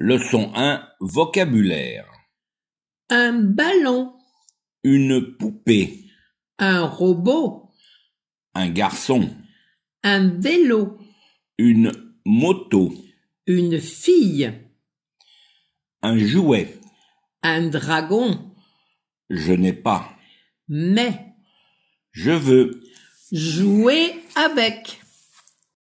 Leçon 1 Vocabulaire Un ballon, une poupée, un robot, un garçon, un vélo, une moto, une fille, un jouet, un dragon, je n'ai pas, mais, je veux, jouer avec.